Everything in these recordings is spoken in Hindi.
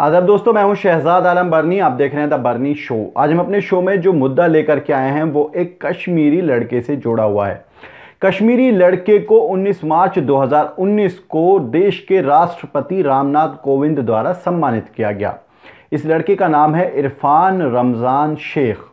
आदाब दोस्तों मैं हूं शहजाद आलम बर्नी आप देख रहे हैं द बर्नी शो आज हम अपने शो में जो मुद्दा लेकर के आए हैं वो एक कश्मीरी लड़के से जुड़ा हुआ है कश्मीरी लड़के को 19 मार्च 2019 को देश के राष्ट्रपति रामनाथ कोविंद द्वारा सम्मानित किया गया इस लड़के का नाम है इरफान रमज़ान शेख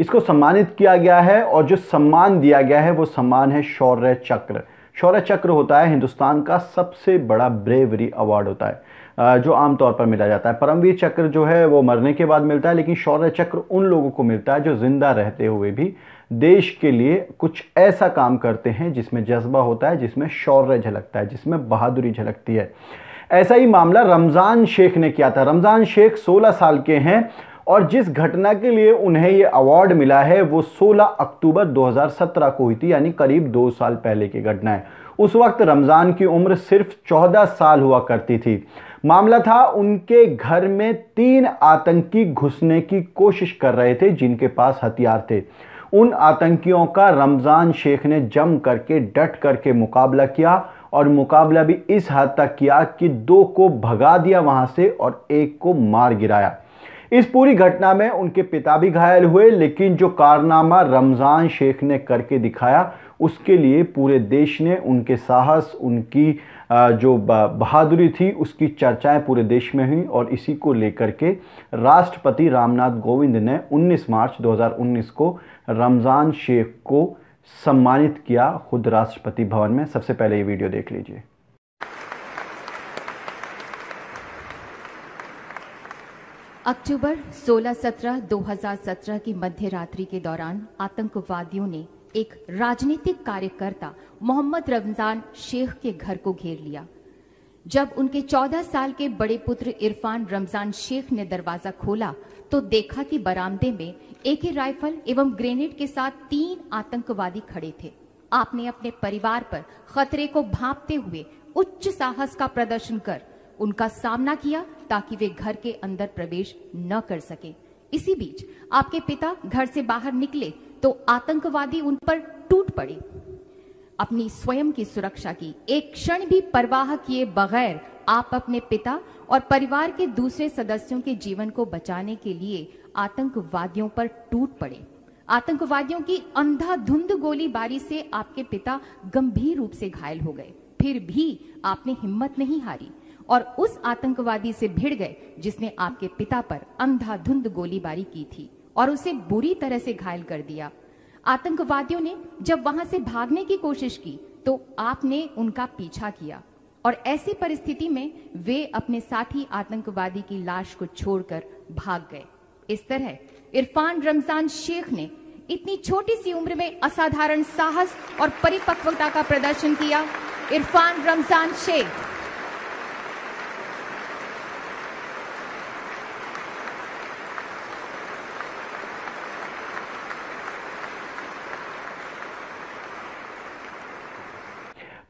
इसको सम्मानित किया गया है और जो सम्मान दिया गया है वो सम्मान है शौर्य चक्र शौर्य चक्र होता है हिंदुस्तान का सबसे बड़ा ब्रेवरी अवार्ड होता है जो आमतौर पर मिला जाता है परमवीर चक्र जो है वो मरने के बाद मिलता है लेकिन शौर्य चक्र उन लोगों को मिलता है जो ज़िंदा रहते हुए भी देश के लिए कुछ ऐसा काम करते हैं जिसमें जज्बा होता है जिसमें शौर्य झलकता है जिसमें बहादुरी झलकती है ऐसा ही मामला रमज़ान शेख ने किया था रमज़ान शेख 16 साल के हैं और जिस घटना के लिए उन्हें ये अवार्ड मिला है वो 16 अक्टूबर 2017 को हुई थी यानी करीब दो साल पहले की घटना है उस वक्त रमज़ान की उम्र सिर्फ 14 साल हुआ करती थी मामला था उनके घर में तीन आतंकी घुसने की कोशिश कर रहे थे जिनके पास हथियार थे उन आतंकियों का रमज़ान शेख ने जम करके डट करके मुकाबला किया और मुकाबला भी इस हद तक किया कि दो को भगा दिया वहां से और एक को मार गिराया इस पूरी घटना में उनके पिता भी घायल हुए लेकिन जो कारनामा रमज़ान शेख ने करके दिखाया उसके लिए पूरे देश ने उनके साहस उनकी जो बहादुरी थी उसकी चर्चाएं पूरे देश में हुई और इसी को लेकर के राष्ट्रपति रामनाथ कोविंद ने 19 मार्च 2019 को रमज़ान शेख को सम्मानित किया खुद राष्ट्रपति भवन में सबसे पहले ये वीडियो देख लीजिए अक्टूबर 16-17 2017 की मध्य रात्रि के दौरान आतंकवादियों ने एक राजनीतिक कार्यकर्ता मोहम्मद रमजान शेख के घर को घेर लिया जब उनके 14 साल के बड़े पुत्र इरफान रमजान शेख ने दरवाजा खोला तो देखा कि बरामदे में एक ही राइफल एवं ग्रेनेड के साथ तीन आतंकवादी खड़े थे आपने अपने परिवार पर खतरे को भांपते हुए उच्च साहस का प्रदर्शन कर उनका सामना किया ताकि वे घर के अंदर प्रवेश न कर सके इसी बीच आपके पिता घर से बाहर निकले तो आतंकवादी उन पर टूट पड़े अपनी स्वयं की सुरक्षा की एक क्षण भी परवाह किए बगैर आप अपने पिता और परिवार के दूसरे सदस्यों के जीवन को बचाने के लिए आतंकवादियों पर टूट पड़े आतंकवादियों की अंधाधुंध गोलीबारी से आपके पिता गंभीर रूप से घायल हो गए फिर भी आपने हिम्मत नहीं हारी और उस आतंकवादी से भिड़ गए जिसने आपके पिता पर अंधाधुंध गोलीबारी की थी और उसे बुरी तरह से घायल कर दिया आतंकवादियों ने जब वहां से भागने की कोशिश की तो आपने उनका पीछा किया और ऐसी परिस्थिति में वे अपने साथी आतंकवादी की लाश को छोड़कर भाग गए इस तरह इरफान रमजान शेख ने इतनी छोटी सी उम्र में असाधारण साहस और परिपक्वता का प्रदर्शन किया इरफान रमजान शेख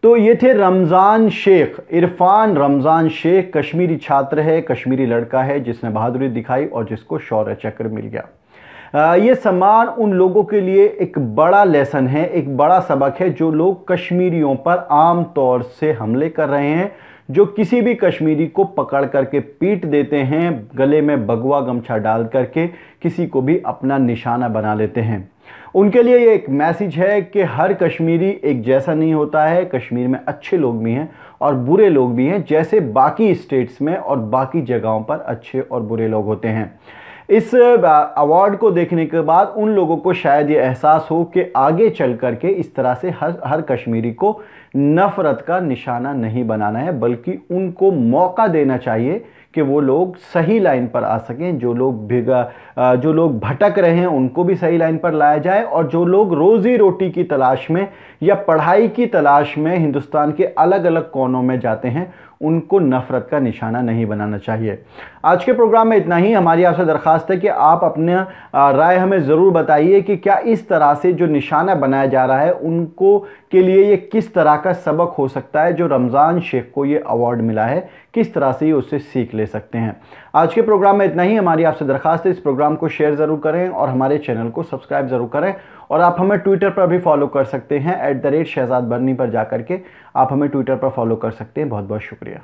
तो ये थे रमज़ान शेख इरफान रमज़ान शेख कश्मीरी छात्र है कश्मीरी लड़का है जिसने बहादुरी दिखाई और जिसको शौर्य चक्र मिल गया आ, ये सम्मान उन लोगों के लिए एक बड़ा लेसन है एक बड़ा सबक है जो लोग कश्मीरियों पर आम तौर से हमले कर रहे हैं जो किसी भी कश्मीरी को पकड़ करके पीट देते हैं गले में भगवा गमछा डाल करके किसी को भी अपना निशाना बना लेते हैं उनके लिए ये एक मैसेज है कि हर कश्मीरी एक जैसा नहीं होता है कश्मीर में अच्छे लोग भी हैं और बुरे लोग भी हैं जैसे बाकी स्टेट्स में और बाकी जगहों पर अच्छे और बुरे लोग होते हैं इस अवार्ड को देखने के बाद उन लोगों को शायद ये एहसास हो कि आगे चल कर के इस तरह से हर हर कश्मीरी को नफ़रत का निशाना नहीं बनाना है बल्कि उनको मौका देना चाहिए कि वो लोग सही लाइन पर आ सकें जो लोग भिगा जो लोग भटक रहे हैं उनको भी सही लाइन पर लाया जाए और जो लोग रोज़ी रोटी की तलाश में या पढ़ाई की तलाश में हिंदुस्तान के अलग अलग कोनों में जाते हैं उनको नफ़रत का निशाना नहीं बनाना चाहिए आज के प्रोग्राम में इतना ही हमारी आपसे दरख्वास्त है कि आप अपने राय हमें ज़रूर बताइए कि क्या इस तरह से जो निशाना बनाया जा रहा है उनको के लिए ये किस तरह का सबक हो सकता है जो रमज़ान शेख को ये अवार्ड मिला है किस तरह से ये उससे सीख ले सकते हैं आज के प्रोग्राम में इतना ही हमारी आपसे दरखास्त है इस प्रोग्राम को शेयर ज़रूर करें और हमारे चैनल को सब्सक्राइब ज़रूर करें और आप हमें ट्विटर पर भी फॉलो कर सकते हैं at the rate Shahzad Burney पर जा के आप हमें ट्विटर पर फॉलो कर सकते हैं बहुत बहुत शुक्रिया